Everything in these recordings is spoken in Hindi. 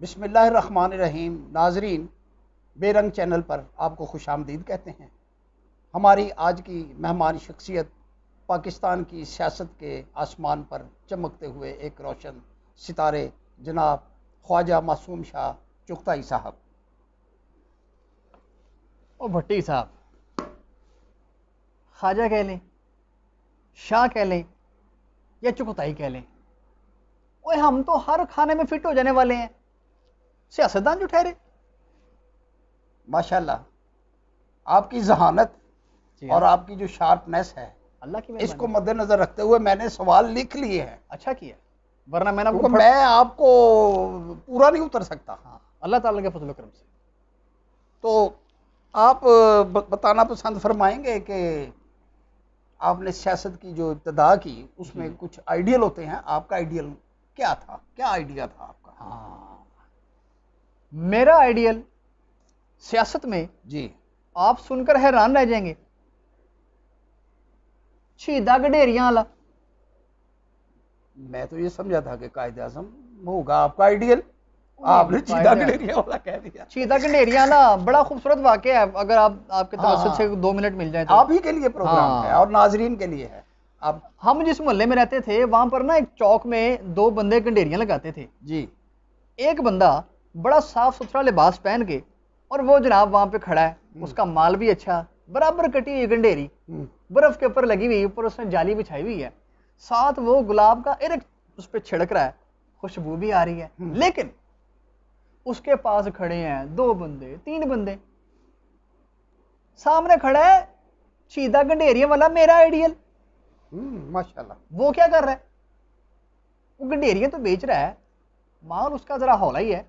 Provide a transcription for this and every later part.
बिसमीम नाजरीन बेरंग चैनल पर आपको खुश आमदीद कहते हैं हमारी आज की मेहमान शख्सियत पाकिस्तान की सियासत के आसमान पर चमकते हुए एक रोशन सितारे जनाब ख्वाजा मासूम शाह चुगताई साहब ओ भट्टी साहब ख्वाजा कह लें शाह कह लें या चुगताई कह लें ओए हम तो हर खाने में फिट हो जाने वाले हैं सियासतदान जो ठहरे माशाल्लाह आपकी जहानत और हाँ। आपकी जो शार्पनेस है अल्लाह की इसको मद्देनजर रखते हुए मैंने सवाल लिख लिए हैं अच्छा किया वरना मैंने आपको मैं आपको पूरा नहीं उतर सकता हाँ अल्लाह ताला के फजल करम से तो आप बताना पसंद फरमाएंगे कि आपने सियासत की जो इब्तदा की उसमें कुछ आइडियल होते हैं आपका आइडियल क्या था क्या आइडिया था आपका हाँ मेरा आइडियल सियासत में जी आप सुनकर हैरान रह जाएंगे शीदा गडेरिया वाला मैं तो ये समझा था कि कायदे आजम होगा आपका आइडियल आपने चीदा गडेरिया वाला कह दिया चीदा गडेरिया ना बड़ा खूबसूरत वाक्य है अगर आप आपके हाँ। तवसत से दो मिनट मिल जाए तो आप ही के लिए प्रोग्राम हाँ। है और नाजरीन के लिए है अब हम जिस मोहल्ले में रहते थे वहां पर ना एक चौक में दो बंदे गंडेरिया लगाते थे जी एक बंदा बड़ा साफ सुथरा लिबास पहन के और वो जनाब वहां पे खड़ा है हम्म। उसका माल भी अच्छा बराबर कटी हुई गंडेरी हम्म। बर्फ के ऊपर लगी हुई ऊपर उसने जाली बिछाई हुई है साथ वो गुलाब का इरक उस पर छिड़क रहा है खुशबू भी आ रही है हम्म। लेकिन उसके पास खड़े हैं दो बंदे तीन बंदे सामने खड़ा है सीधा गंडेरिया वाला मेरा आइडियल माशाल्लाह वो क्या कर रहा है वो गंडेरिया तो बेच रहा है माल उसका जरा हौला ही है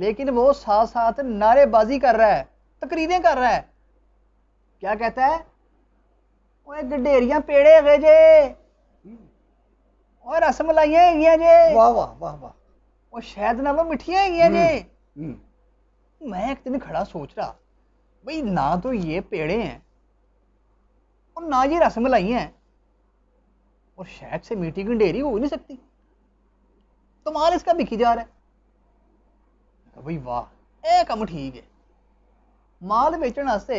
लेकिन वो साथ साथ नारेबाजी कर रहा है तकरीरें कर रहा है क्या कहता है ओए गडेरिया पेड़े गए जे और रसमलाइया है जे वाह वाह वाह वाह वो शायद वो मिठिया है जे हम्म, हम्म। मैं एक दिन खड़ा सोच रहा भाई ना तो ये पेड़े हैं और ना ये मलाइया है और शायद से मीठी गंडेरी हो नहीं सकती तो माल इसका बिकी जा रहा है भाई वाह ਇਹ कम ठीक है माल बेचने वास्ते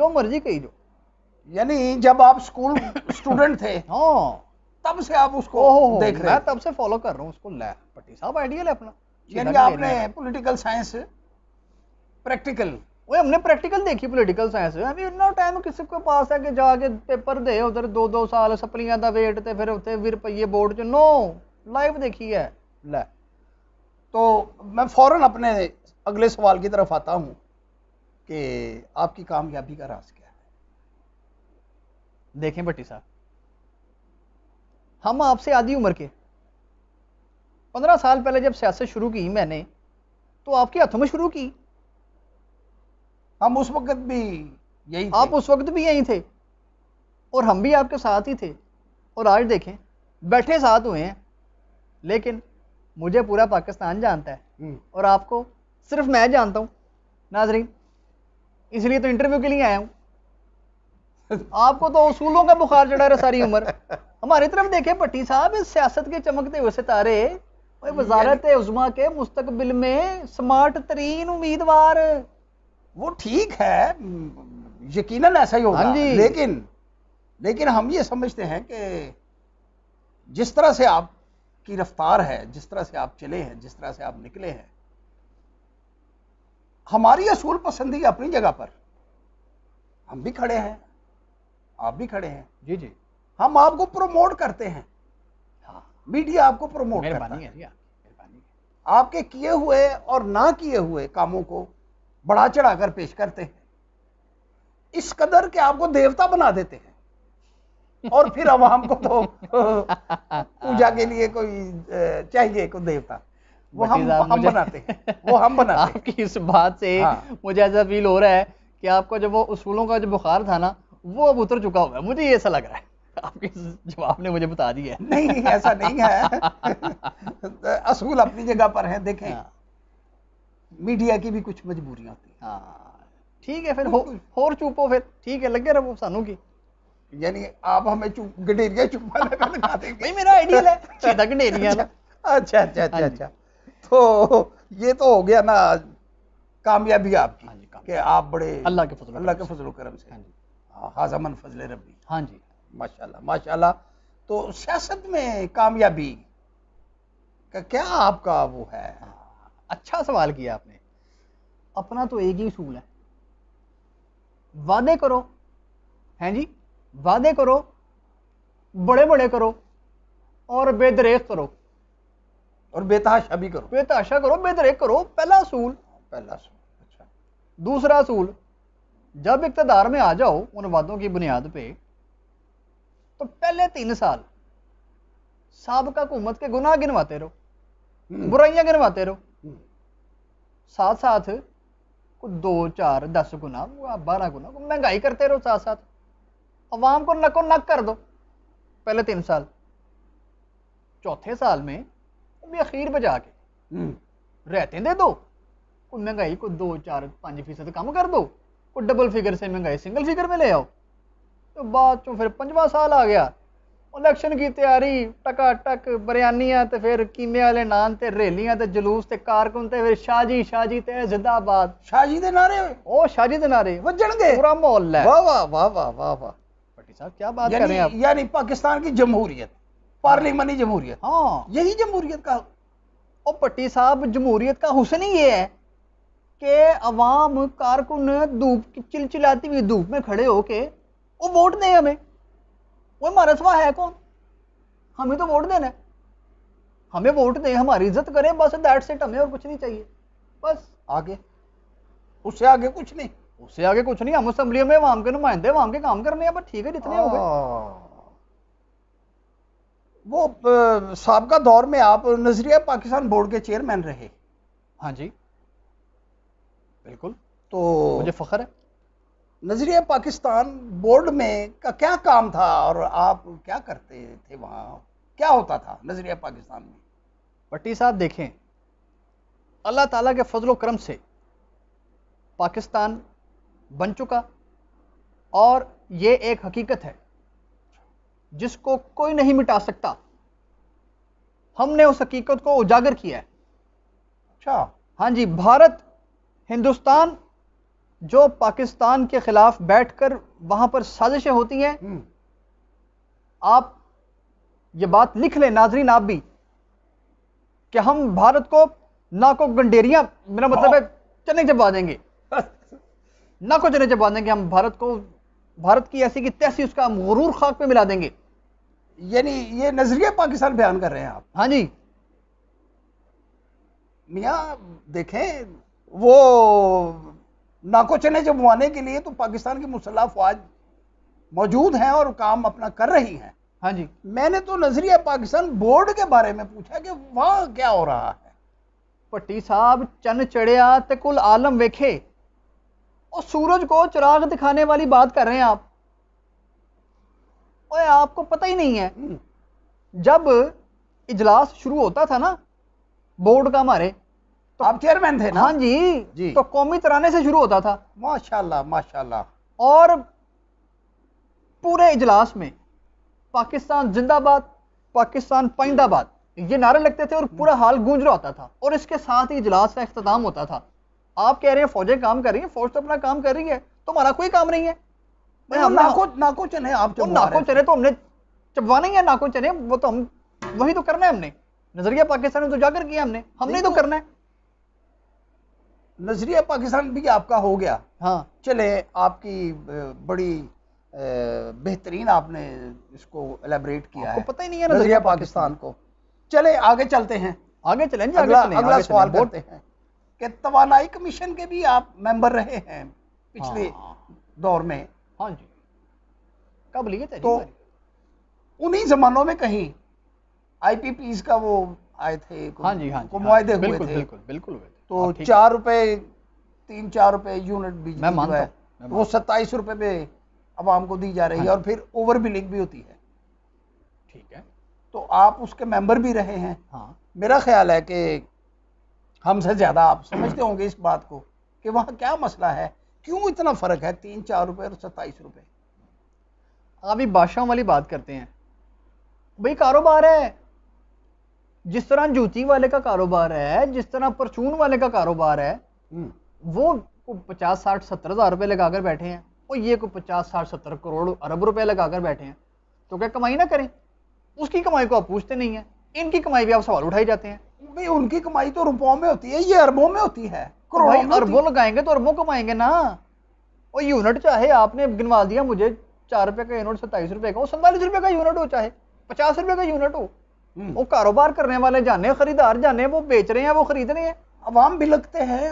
जो मर्जी कही जो यानी जब आप स्कूल स्टूडेंट थे हाँ तब से आप उसको ओहो, देख रहे हैं तब से फॉलो कर रहा हूँ उसको ले पट्टी साहब आइडियल है अपना यानी आपने पॉलिटिकल साइंस प्रैक्टिकल वो हमने प्रैक्टिकल देखी पॉलिटिकल साइंस में अभी इतना टाइम किसी के पास है कि जाके पेपर दे उधर दो दो साल सप्लियां का वेट तो फिर उ रुपये बोर्ड च नो लाइव देखी है लै तो मैं फ़ौर अपने अगले सवाल की तरफ आता हूँ कि आपकी कामयाबी का राज क्या है देखें भट्टी साहब हम आपसे आधी उम्र के पंद्रह साल पहले जब सियासत शुरू की मैंने तो आपके हाथों में शुरू की हम उस वक्त भी यही आप उस वक्त भी यही थे और हम भी आपके साथ ही थे और आज देखें बैठे साथ हुए हैं लेकिन मुझे पूरा पाकिस्तान जानता है हम्म। और आपको सिर्फ मैं जानता हूँ नाजरीन इसलिए तो इंटरव्यू के लिए आया हूँ आपको तो उसूलों का बुखार चढ़ा रहा सारी उम्र हमारी तरफ देखे पट्टी साहब इस सियासत के चमकते हुए सितारे वजारत उजमा के मुस्तकबिल में स्मार्ट तरीन उम्मीदवार वो ठीक है यकीनन ऐसा ही होगा हाँ लेकिन लेकिन हम ये समझते हैं कि जिस तरह से आप की रफ्तार है जिस तरह से आप चले हैं जिस तरह से आप निकले हैं हमारी असूल पसंदी अपनी जगह पर हम भी खड़े हैं आप भी खड़े हैं जी जी हम आपको प्रमोट करते हैं हाँ मीडिया आपको प्रमोट करता है, है आपके किए हुए और ना किए हुए कामों को बढ़ा चढ़ा कर पेश करते हैं इस कदर के आपको देवता बना देते हैं और फिर अब हमको तो पूजा के लिए कोई चाहिए कोई देवता वो हम हम बनाते वो हम बनाते हैं आपकी इस बात से हाँ। मुझे ऐसा फील हो रहा है कि आपको जब वो उसूलों का जो बुखार था ना वो अब उतर चुका हुआ है मुझे ऐसा लग रहा है आपके जवाब ने मुझे बता दिया है नहीं ऐसा नहीं है असूल अपनी जगह पर है देखें हाँ। मीडिया की भी कुछ मजबूरियां होती हैं हाँ। ठीक है फिर हो होर चुपो फिर ठीक है लगे रहो सानू की यानी आप हमें गंडेरिया चुपा लगा मेरा आइडियल है सीधा गडेरिया अच्छा, अच्छा अच्छा हाँ अच्छा अच्छा तो ये तो हो गया ना कामयाबी आपकी हाँ कि आप बड़े अल्लाह के फजल अल्लाह के फजल करम से हाजमन फजल रबी हाँ, हाँ जी माशाल्लाह माशाल्लाह तो सियासत में कामयाबी का क्या आपका वो है अच्छा सवाल किया आपने अपना तो एक ही उसूल है वादे करो हैं जी वादे करो बड़े बड़े करो और बेदरेक करो और बेतहाशा भी करो बेतहाशा करो बेदरेक करो पहला असूल पहला असूल अच्छा दूसरा असूल जब इकतदार में आ जाओ उन वादों की बुनियाद पे तो पहले तीन साल सबका हुकूमत के गुनाह गिनवाते रहो हम्म। बुराइयां गिनवाते रहो हम्म। साथ साथ दो चार दस गुना बारह गुना महंगाई करते रहो साथ साथ अवाम को नको नक कर दो पहले तीन साल चौथे साल में तुम अखीर बजा के हम्म। रहते दे दो कोई महंगाई को दो चार पाँच फीसद कम कर दो को डबल फिगर से महंगाई सिंगल फिगर में ले आओ तो बाद चो फिर पंजा साल आ गया इलेक्शन की तैयारी टका टक बरियानियां तो फिर कीमे वाले नान ते रेलियाँ तो जलूस ते कारकुन ते फिर शाहजी शाहजी तो जिंदाबाद शाहजी के नारे ओ शाहजी के नारे वजन गए पूरा माहौल है वाह वाह वाह वाह वाह वाह साहब क्या बात कर रहे हैं यानी पाकिस्तान की जमहूरियत पार्लियामानी जमहूरियत हाँ यही जमहूरियत का और पट्टी साहब जमहूरियत का हुसन ही ये है कि अवाम कारकुन धूप चिलचिलाती हुई धूप में खड़े होके वो वोट दें हमें वो हमारा है कौन हमें तो वोट देना है हमें वोट दें हमारी इज्जत करें बस दैट सेट हमें और कुछ नहीं चाहिए बस आगे उससे आगे कुछ नहीं उससे आगे कुछ नहीं हम असम्बली में वाम के नुमाइंदे वहां के काम करने हैं पर ठीक है जितने हो गए हाँ। वो सबका दौर में आप नजरिया पाकिस्तान बोर्ड के चेयरमैन रहे हाँ जी बिल्कुल तो मुझे फख्र है नजरिया पाकिस्तान बोर्ड में का क्या काम था और आप क्या करते थे वहाँ क्या होता था नजरिया पाकिस्तान में पट्टी साहब देखें अल्लाह ताला के फजल करम से पाकिस्तान बन चुका और ये एक हकीकत है जिसको कोई नहीं मिटा सकता हमने उस हकीकत को उजागर किया है अच्छा हाँ जी भारत हिंदुस्तान जो पाकिस्तान के खिलाफ बैठकर वहां पर साजिशें होती हैं हम्म। आप ये बात लिख लें नाजरीन आप भी कि हम भारत को ना को गंडेरिया मेरा मतलब है हाँ। चने जब आ देंगे ना कुछ रचे बांधेंगे हम भारत को भारत की ऐसी की तैसी उसका हम गुरूर खाक पे मिला देंगे यानी ये नजरिया पाकिस्तान बयान कर रहे हैं आप हाँ जी मिया देखें वो नाको चने जमवाने के लिए तो पाकिस्तान की मुसल्ह फौज मौजूद हैं और काम अपना कर रही हैं हाँ जी मैंने तो नजरिया पाकिस्तान बोर्ड के बारे में पूछा कि वहाँ क्या हो रहा है पट्टी साहब चन चढ़िया तो कुल आलम वेखे और सूरज को चिराग दिखाने वाली बात कर रहे हैं आप ओए आपको पता ही नहीं है हम्म। जब इजलास शुरू होता था ना बोर्ड का हमारे तो आप चेयरमैन थे ना हाँ जी, जी तो कौमी तराने से शुरू होता था माशाल्लाह माशाल्लाह और पूरे इजलास में पाकिस्तान जिंदाबाद पाकिस्तान पाइंदाबाद ये नारे लगते थे और पूरा हम्म। हाल गूंज रहा होता था और इसके साथ ही इजलास का अख्ताम होता था आप कह रहे हैं फौजें काम कर रही हैं फौज तो अपना काम कर रही है तो हमारा कोई काम नहीं है भाई हम नाको नाको चने आप नाको चने तो हमने चबवा नहीं है नाको चने वो तो हम वही तो करना है हमने नजरिया पाकिस्तान में तो जाकर किया हमने हमने तो, तो करना है नजरिया पाकिस्तान भी आपका हो गया हाँ चले आपकी बड़ी बेहतरीन आपने इसको एलेबरेट किया है पता ही नहीं है नजरिया पाकिस्तान को चले आगे चलते हैं आगे चलें अगला अगला सवाल करते हैं कि तवानाई कमीशन के भी आप मेंबर रहे हैं पिछले हाँ। दौर में हाँ जी कब लिए थे तो उन्हीं जमानों में कहीं आईपीपीज का वो आए थे हाँ जी हाँ को हाँ हुए बिल्कुल, थे बिल्कुल बिल्कुल तो हाँ, चार रुपए तीन चार रुपए यूनिट बीज मैं मानता वो सत्ताईस रुपए में आवाम को दी जा रही है हाँ और फिर ओवर बिलिंग भी होती है ठीक है तो आप उसके मेंबर भी रहे हैं हाँ मेरा ख्याल है कि हमसे ज़्यादा आप समझते होंगे इस बात को कि वहाँ क्या मसला है क्यों इतना फ़र्क है तीन चार रुपये और सत्ताईस रुपये अभी बादशाह वाली बात करते हैं भाई कारोबार है जिस तरह जूती वाले का कारोबार है जिस तरह परचून वाले का कारोबार है हम्म। वो पचास साठ सत्तर हज़ार रुपये लगाकर बैठे हैं और ये को पचास साठ सत्तर करोड़ अरब रुपए लगाकर बैठे हैं तो क्या कमाई ना करें उसकी कमाई को आप पूछते नहीं हैं इनकी कमाई भी आप सवाल उठाए जाते हैं भाई उनकी कमाई तो रुपयों में होती है ये अरबों में होती है करोड़ों अरबों लगाएंगे तो अरबों कमाएंगे ना और यूनिट चाहे आपने गिनवा दिया मुझे चार रुपए का यूनिट सत्ताईस रुपए का सैतालीस रुपए का यूनिट हो चाहे पचास रुपए का यूनिट हो हम्म। वो कारोबार करने वाले जाने खरीदार जाने वो बेच रहे हैं वो खरीद रहे हैं अवाम बिलकते हैं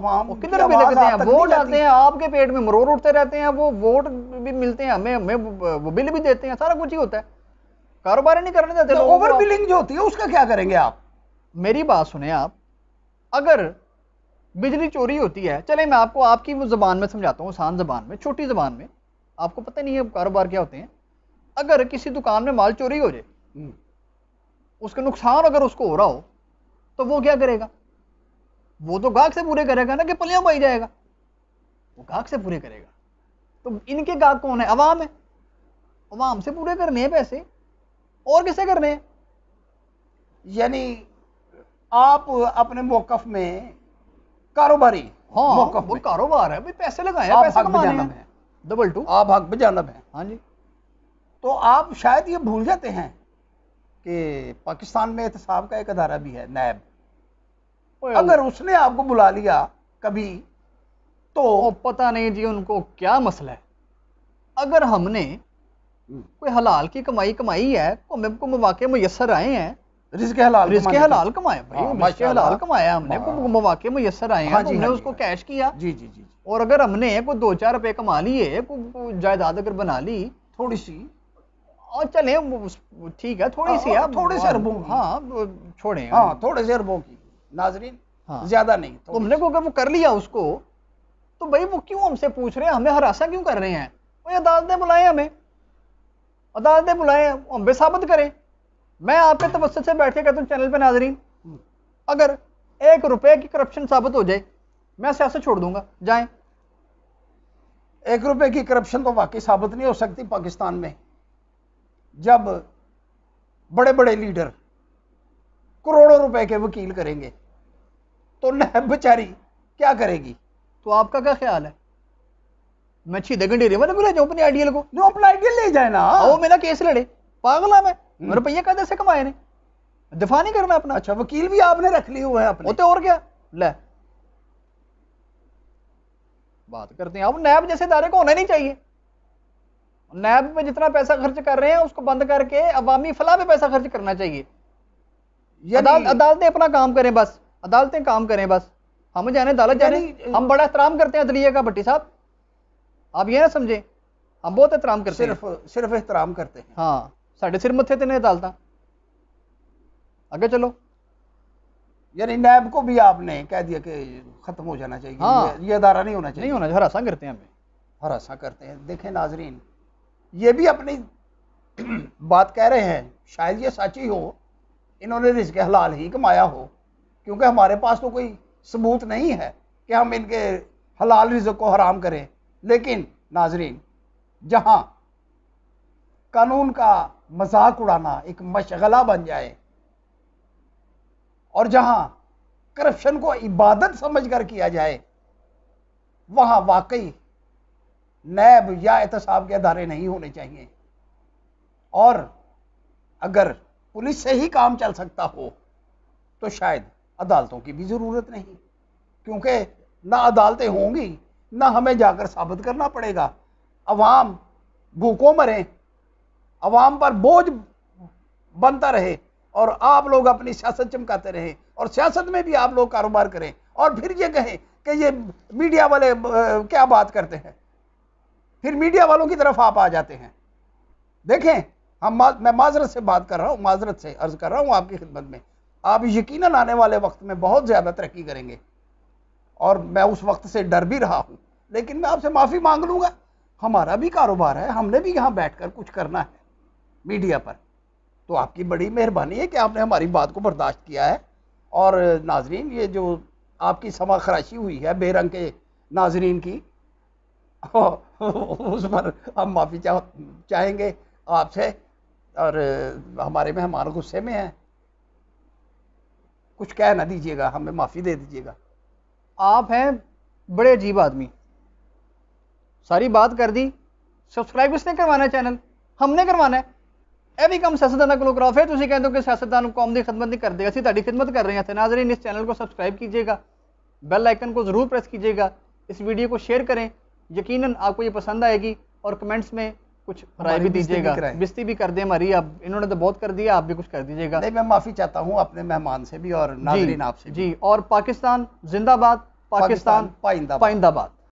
अवाम किधर बिलकते हैं वोट आते हैं आपके पेट में मरोड़ उठते रहते हैं वो वोट भी मिलते हैं हमें हमें वो बिल भी देते हैं सारा कुछ ही होता है कारोबार ही नहीं करने देते ओवर तो बिलिंग जो होती है उसका क्या करेंगे आप मेरी बात सुने आप अगर बिजली चोरी होती है चले मैं आपको आपकी वो ज़बान में समझाता हूँ आसान ज़बान में छोटी ज़बान में आपको पता नहीं है कारोबार क्या होते हैं अगर किसी दुकान में माल चोरी हो जाए हम्म। उसका नुकसान अगर उसको हो रहा हो तो वो क्या करेगा वो तो गाहक से पूरे करेगा ना कि पलिया पाई जाएगा वो गाहक से पूरे करेगा तो इनके गाहक कौन है अवाम है अवाम से पूरे करने हैं पैसे और किसे करने हैं यानी आप अपने मौकफ में कारोबारी हाँ मौकफ में कारोबार है भाई पैसे लगाए आप हक बजानब है डबल टू आप हक बजानब है हाँ जी तो आप शायद ये भूल जाते हैं कि पाकिस्तान में एहतसाब का एक अदारा भी है नैब अगर उसने आपको बुला लिया कभी तो पता नहीं जी उनको क्या मसला है अगर हमने हम्म। कोई हलाल की कमाई कमाई है तो हमको मौके मैसर आए हैं हलाल हलाल हाँ, हाँ। आए हाँ किया जी जी जी और अगर हमने कोई दो चार रुपए कमा लिए जायदाद अगर बना ली थोड़ी सी और चले ठीक है थोड़ी सी थोड़े से अरबों हाँ छोड़े थोड़े से अरबों की नाजरीन हाँ ज्यादा नहीं तुमने तो को अगर वो कर लिया उसको तो भाई वो क्यों हमसे पूछ रहे हैं हमें हरासा क्यों कर रहे हैं अदालतें बुलाए हमें अदालतें बुलाए हम साबित करें मैं आपके तवस्त से बैठ के कहता हूँ चैनल पर नाजरीन अगर एक रुपए की करप्शन साबित हो जाए मैं सियासत छोड़ दूंगा जाए एक रुपए की करप्शन तो वाकई साबित नहीं हो सकती पाकिस्तान में जब बड़े बड़े लीडर करोड़ों रुपए के वकील करेंगे तो नहब बेचारी क्या करेगी तो आपका क्या ख्याल है मैं छीदे घंटे में ना बुला जाऊँ अपने आइडियल को जो अपना आइडियल ले जाए ना वो मेरा केस लड़े पागला मैं रुपये हम्म। कहते से कमाए ने दिफा नहीं करना अपना अच्छा वकील भी आपने रख लिए हुए अपने होते और क्या ले बात करते हैं अब नैब जैसे दायरे को होना नहीं चाहिए नैब पे जितना पैसा खर्च कर रहे हैं उसको बंद करके अवामी फलाह में पैसा खर्च करना चाहिए अदाल, अदालतें अपना काम करें बस अदालतें काम करें बस हम जाने अदालत जाने हम बड़ा एहतराम करते हैं अदलिया का भट्टी साहब आप ये ना समझे हम बहुत एहतराम करते सिर्फ सिर्फ एहतराम करते हैं हाँ साढ़े सिर मत्थे नहीं डालता ਅਦਾਲਤਾਂ चलो ਚਲੋ यानी नैब को भी आपने कह दिया कि खत्म हो जाना चाहिए हाँ, ये अदारा नहीं होना चाहिए नहीं होना हरासा करते हैं हमें हरासा करते हैं देखें नाजरीन ये भी अपनी बात कह रहे हैं शायद ये सच ही हो इन्होंने रिस्क हलाल ही कमाया हो क्योंकि हमारे पास तो कोई सबूत नहीं है कि हम इनके हलाल रिजक को हराम करें लेकिन नाजरीन जहाँ कानून का मजाक उड़ाना एक मशगला बन जाए और जहां करप्शन को इबादत समझकर किया जाए वहां वाकई नैब या एहतसाब के अदारे नहीं होने चाहिए और अगर पुलिस से ही काम चल सकता हो तो शायद अदालतों की भी ज़रूरत नहीं क्योंकि ना अदालतें होंगी ना हमें जाकर साबित करना पड़ेगा अवाम भूखों मरें अवाम पर बोझ बनता रहे और आप लोग अपनी सियासत चमकाते रहे और सियासत में भी आप लोग कारोबार करें और फिर ये कहें कि ये मीडिया वाले क्या बात करते हैं फिर मीडिया वालों की तरफ आप आ जाते हैं देखें हम मैं माजरत से बात कर रहा हूँ माजरत से अर्ज कर रहा हूँ आपकी खिदमत में आप यकीन आने वाले वक्त में बहुत ज़्यादा तरक्की करेंगे और मैं उस वक्त से डर भी रहा हूँ लेकिन मैं आपसे माफ़ी मांग लूंगा हमारा भी कारोबार है हमने भी यहाँ बैठ कर कुछ करना है मीडिया पर तो आपकी बड़ी मेहरबानी है कि आपने हमारी बात को बर्दाश्त किया है और नाजरीन ये जो आपकी समा खराशी हुई है बेरंग के नाजरीन की उस पर हम माफ़ी चाह चाहेंगे आपसे और हमारे मेहमान गुस्से में हैं कुछ कह ना दीजिएगा हमें माफ़ी दे दीजिएगा आप हैं बड़े अजीब आदमी सारी बात कर दी सब्सक्राइब उसने करवाना है चैनल हमने करवाना है यह भी कम सियासतदान को ਕੋਲੋਂ ਹੈ तुम ਕਹਿੰਦੇ ਹੋ कि सियासतदान कौम की खिदमत नहीं करते ਕਰਦੇ ਅਸੀਂ खिदमत कर रहे हैं ਹਾਂ ਤੇ इस चैनल को सब्सक्राइब कीजिएगा बेल आइकन को ज़रूर प्रेस कीजिएगा इस वीडियो को शेयर करें यकीन आपको ये पसंद आएगी और कमेंट्स में कुछ राय भी दीजिएगा बिस्ती भी कर दें हमारी आप इन्होंने तो बहुत कर दिया आप भी कुछ कर दीजिएगा नहीं मैं माफ़ी चाहता हूँ अपने मेहमान से भी और नाजरीन आपसे जी और पाकिस्तान जिंदाबाद पाकिस्तान पाइंदाबाद